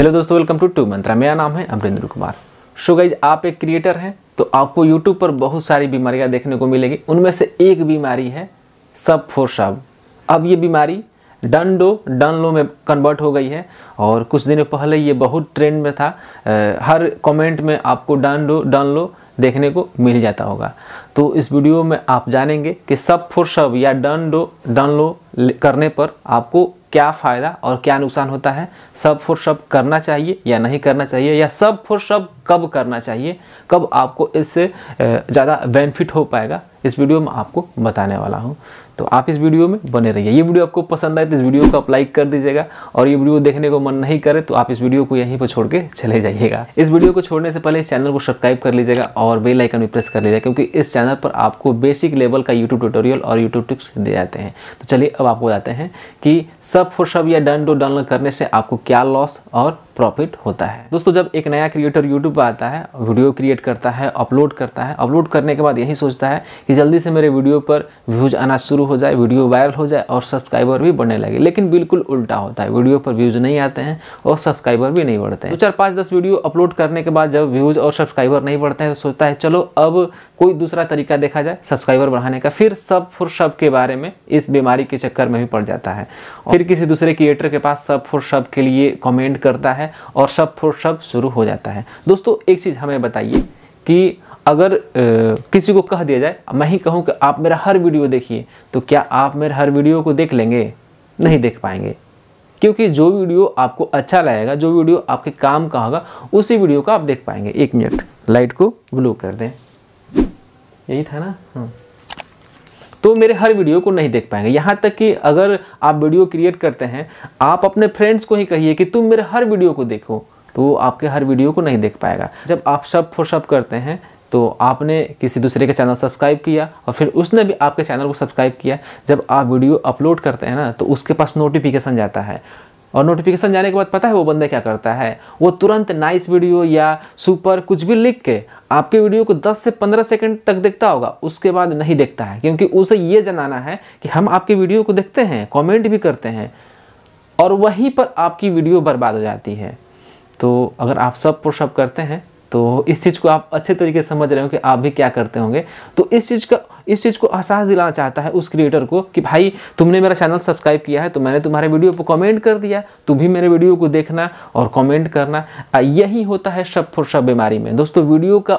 hello दोस्तों welcome to to मंत्रा मेरा नाम है अमरेंद्र कुमार सो गाइज आप एक क्रिएटर हैं तो आपको यूट्यूब पर बहुत सारी बीमारियां देखने को मिलेंगी उनमें से एक बीमारी है सब फोर सब अब ये बीमारी डन डो डन लो में कन्वर्ट हो गई है और कुछ दिनों पहले ये बहुत ट्रेंड में था आ, हर कमेंट में आपको डन डो डन लो देखने को मिल जाता होगा तो इस वीडियो में आप जानेंगे कि सब फोर सब या डन डो डन लो करने पर आपको क्या फ़ायदा और क्या नुकसान होता है सब फॉर सब करना चाहिए या नहीं करना चाहिए या सब फॉर सब कब करना चाहिए कब आपको इससे ज़्यादा बेनिफिट हो पाएगा इस वीडियो में आपको बताने वाला हूँ तो आप इस वीडियो में बने रहिए ये वीडियो आपको पसंद आए तो इस वीडियो को आप लाइक कर दीजिएगा और ये वीडियो देखने को मन नहीं करे तो आप इस वीडियो को यहीं पर छोड़ के चले जाइएगा इस वीडियो को छोड़ने से पहले इस चैनल को सब्सक्राइब कर लीजिएगा और बेल आइकन भी प्रेस कर लीजिएगा क्योंकि इस चैनल पर आपको बेसिक लेवल का यूट्यूब ट्यूटोरियल और यूट्यूब टिप्स दिए जाते हैं तो चलिए अब आपको बताते हैं कि सब फोर सब या डन डो डाउनलोड करने से आपको क्या लॉस और प्रॉफिट होता है दोस्तों जब एक नया क्रिएटर यूट्यूब पर आता है वीडियो क्रिएट करता है अपलोड करता है अपलोड करने के बाद यही सोचता है कि जल्दी से मेरे वीडियो पर व्यूज आना शुरू हो जाए वीडियो वायरल हो जाए और सब्सक्राइबर भी बढ़ने लगे लेकिन बिल्कुल उल्टा होता है वीडियो पर व्यूज नहीं आते हैं और सब्सक्राइबर भी नहीं बढ़ते हैं चार पाँच दस वीडियो अपलोड करने के बाद जब व्यूज और सब्सक्राइबर नहीं बढ़ते हैं तो सोचता है चलो अब कोई दूसरा तरीका देखा जाए सब्सक्राइबर बढ़ाने का फिर सब फुर सब के बारे में इस बीमारी के चक्कर में भी पड़ जाता है फिर किसी दूसरे क्रिएटर के पास सब फुर सब के लिए कमेंट करता है और सब फोर सब शुरू हो जाता है दोस्तों एक चीज़ हमें बताइए कि अगर ए, किसी को कह दिया जाए मैं ही कहूँ कि आप मेरा हर वीडियो देखिए तो क्या आप मेरे हर वीडियो को देख लेंगे नहीं देख पाएंगे क्योंकि जो वीडियो आपको अच्छा लगेगा जो वीडियो आपके काम का होगा उसी वीडियो को आप देख पाएंगे एक मिनट लाइट को ब्लू कर दें यही था ना हाँ तो मेरे हर वीडियो को नहीं देख पाएंगे यहाँ तक कि अगर आप वीडियो क्रिएट करते हैं आप अपने फ्रेंड्स को ही कहिए कि तुम मेरे हर वीडियो को देखो तो वो आपके हर वीडियो को नहीं देख पाएगा जब आप सब फॉर सब करते हैं तो आपने किसी दूसरे के चैनल सब्सक्राइब किया और फिर उसने भी आपके चैनल को सब्सक्राइब किया जब आप वीडियो अपलोड करते हैं ना तो उसके पास नोटिफिकेशन जाता है और नोटिफिकेशन जाने के बाद पता है वो बंदा क्या करता है वो तुरंत नाइस वीडियो या सुपर कुछ भी लिख के आपके वीडियो को 10 से 15 सेकंड तक देखता होगा उसके बाद नहीं देखता है क्योंकि उसे ये जनाना है कि हम आपके वीडियो को देखते हैं कमेंट भी करते हैं और वहीं पर आपकी वीडियो बर्बाद हो जाती है तो अगर आप सब सब करते हैं तो इस चीज़ को आप अच्छे तरीके से समझ रहे हो कि आप भी क्या करते होंगे तो इस चीज़ का इस चीज़ को एहसास दिलाना चाहता है उस क्रिएटर को कि भाई तुमने मेरा चैनल सब्सक्राइब किया है तो मैंने तुम्हारे वीडियो पर कमेंट कर दिया तुम भी मेरे वीडियो को देखना और कमेंट करना यही होता है शब फुर शब बीमारी में दोस्तों वीडियो का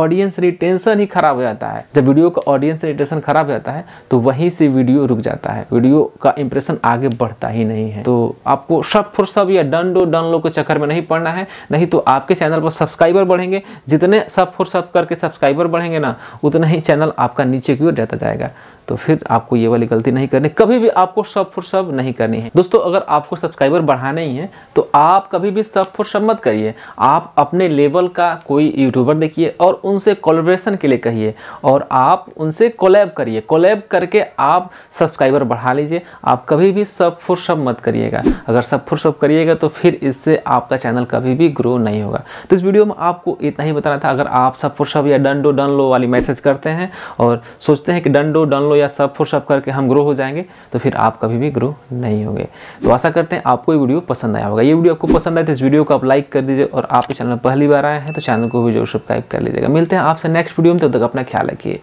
ऑडियंस रिटेंशन ही खराब हो जाता है जब वीडियो का ऑडियंस रिटेंशन खराब हो जाता है तो वहीं से वीडियो रुक जाता है वीडियो का इंप्रेशन आगे बढ़ता ही नहीं है तो आपको शब फुर सब या डन डो डन लो के चक्कर में नहीं पड़ना है नहीं तो आपके चैनल पर सब्सक्राइबर बढ़ेंगे जितने सब फुर सब करके सब्सक्राइबर बढ़ेंगे ना उतना ही चैनल आपका नीचे इनसिक्योर रहता जाएगा तो फिर आपको ये वाली गलती नहीं करनी कभी भी आपको सब फुर सब नहीं करनी है दोस्तों अगर आपको सब्सक्राइबर बढ़ाने ही हैं तो आप कभी भी सब फुर सब मत करिए आप अपने लेवल का कोई यूट्यूबर देखिए और उनसे कोलेब्रेशन के लिए कहिए और आप उनसे कोलैब करिए कोलैब करके आप सब्सक्राइबर बढ़ा लीजिए आप कभी भी सब फुर सब मत करिएगा अगर सब फुर सब करिएगा तो फिर इससे आपका चैनल कभी भी ग्रो नहीं होगा तो इस वीडियो में आपको इतना ही बताना था अगर आप सब फुर सब या डन डो डन लो वाली मैसेज करते हैं और सोचते हैं कि डन डो डन लो या सब पुशअप करके हम ग्रो हो जाएंगे तो फिर आप कभी भी ग्रो नहीं होंगे तो आशा करते हैं आपको ये वीडियो पसंद आया होगा ये वीडियो आपको पसंद आए तो इस वीडियो को आप लाइक कर दीजिए और आपके चैनल में पहली बार आए हैं तो चैनल को भी जरूर सब्सक्राइब कर लीजिएगा मिलते हैं आपसे नेक्स्ट वीडियो में तब तक अपना ख्याल रखिए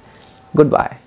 गुड बाय